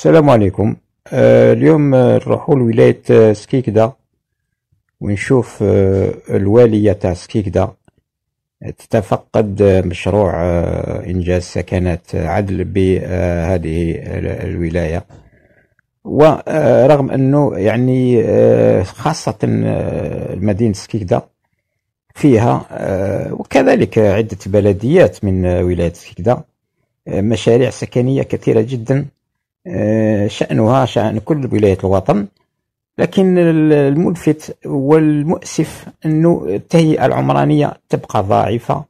السلام عليكم آه اليوم آه، نروحو لولاية آه، سكيكدا ونشوف آه الوالية تاع سكيكدا تتفقد آه، مشروع آه إنجاز سكنات عدل بهذه الولاية ورغم أنه يعني خاصة مدينة سكيكدا فيها وكذلك عدة بلديات من ولاية سكيكدا مشاريع سكنية كثيرة جدا آه، شأنها شأن كل ولايات الوطن لكن الملفت والمؤسف أن التهيئة العمرانية تبقى ضعيفة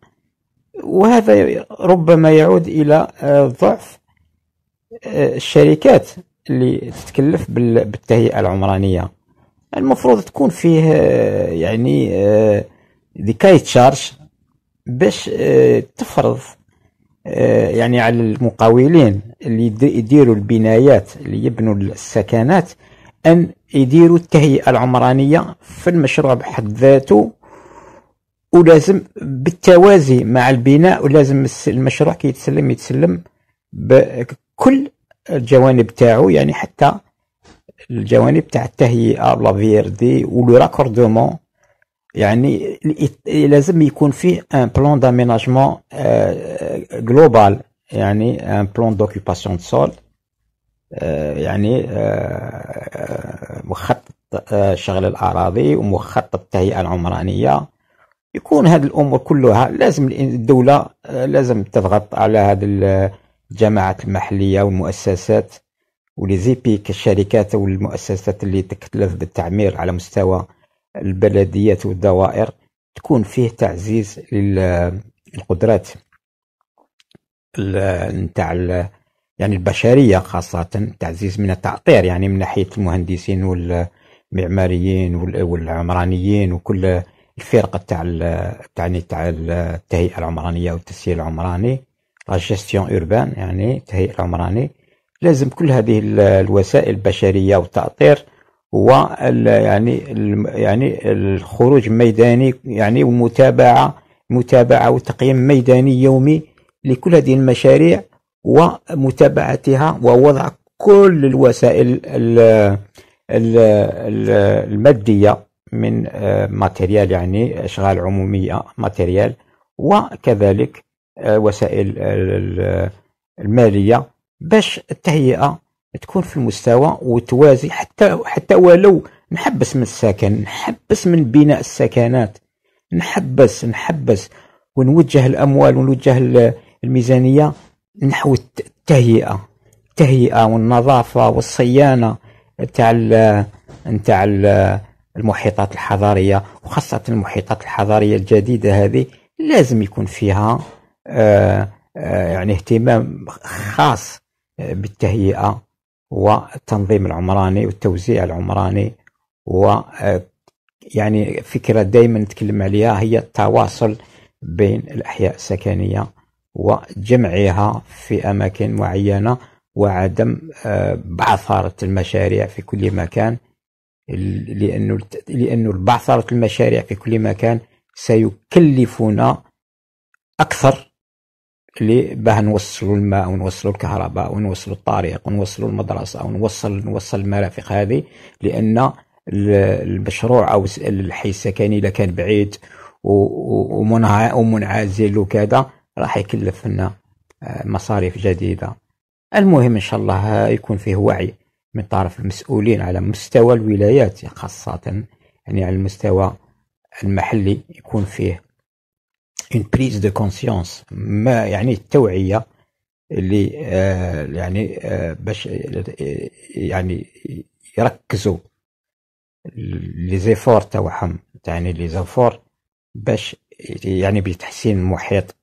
وهذا ربما يعود إلى آه، ضعف آه، الشركات اللي تتكلف بالتهيئة العمرانية المفروض تكون فيه يعني ديكاي تشارج باش تفرض آه، يعني على المقاولين اللي يديروا البنايات اللي يبنوا السكنات أن يديروا التهيئة العمرانية في المشروع بحد ذاته ولازم بالتوازي مع البناء ولازم المشروع كي يتسلم يتسلم بكل الجوانب تاعو يعني حتى الجوانب تاع التهيئة لا ولو راكوردومون يعني لازم يكون فيه ان بلان داميناجمون جلوبال يعني ان بلان دوكيباسيون دو سول يعني euh, مخطط euh, شغل الاراضي ومخطط التهيئه العمرانيه يكون هذه الامور كلها لازم الدوله euh, لازم تضغط على هذه الجماعات المحليه والمؤسسات وليزيبيك الشركات والمؤسسات اللي تكتلف بالتعمير على مستوى البلديات والدوائر تكون فيه تعزيز للقدرات نتاع يعني البشريه خاصه تعزيز من التعطير يعني من ناحيه المهندسين والمعماريين والعمرانيين وكل الفرقه تاع تاع تاع التهيئه العمرانيه والتسيير العمراني لا جيستيون اوربان يعني التهيئه العمراني لازم كل هذه الوسائل البشريه والتاطير هو يعني يعني الخروج ميداني يعني ومتابعه متابعه وتقييم ميداني يومي لكل هذه المشاريع ومتابعتها ووضع كل الوسائل الـ الـ الماديه من آه، ماتيريال يعني اشغال عموميه ماتيريال وكذلك آه، وسائل الماليه باش التهيئه تكون في المستوى وتوازي حتى حتى ولو نحبس من السكن نحبس من بناء السكنات نحبس نحبس ونوجه الاموال ونوجه الميزانيه نحو التهيئه التهيئه والنظافه والصيانه تاع نتاع المحيطات الحضاريه وخاصه المحيطات الحضاريه الجديده هذه لازم يكون فيها آه، آه، يعني اهتمام خاص بالتهيئه والتنظيم العمراني والتوزيع العمراني و يعني فكرة دائما نتكلم عليها هي التواصل بين الأحياء السكنية وجمعها في أماكن معينة وعدم بعثرة المشاريع في كل مكان لأنه لأنه بعثرة المشاريع في كل مكان سيكلفنا أكثر اللي باه نوصلوا الماء ونوصلوا الكهرباء ونوصلوا الطريق ونوصلوا المدرسة ونوصل نوصل المرافق هذه لأن المشروع أو الحي السكني إذا كان بعيد ومنعزل وكذا راح يكلف لنا آه، مصاريف جديدة المهم إن شاء الله آه، يكون فيه وعي من طرف المسؤولين على مستوى الولايات خاصة يعني على المستوى المحلي يكون فيه اون بريز دو كونسيونس ما يعني التوعيه اللي آه يعني آه باش يعني يركزوا لي زيفور تاعهم يعني لي زيفور باش يعني بتحسين المحيط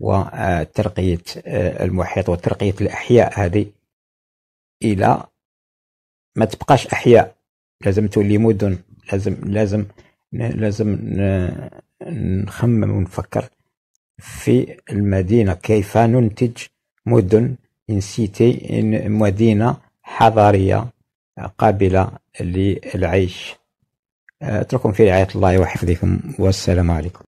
وترقية آه، آه، المحيط وترقية الأحياء هذه إلى ما تبقاش أحياء لازم تولي مدن لازم لازم لازم نخمم ونفكر في المدينة كيف ننتج مدن إن سيتي إن مدينة حضارية قابلة للعيش أترككم في رعاية الله وحفظكم والسلام عليكم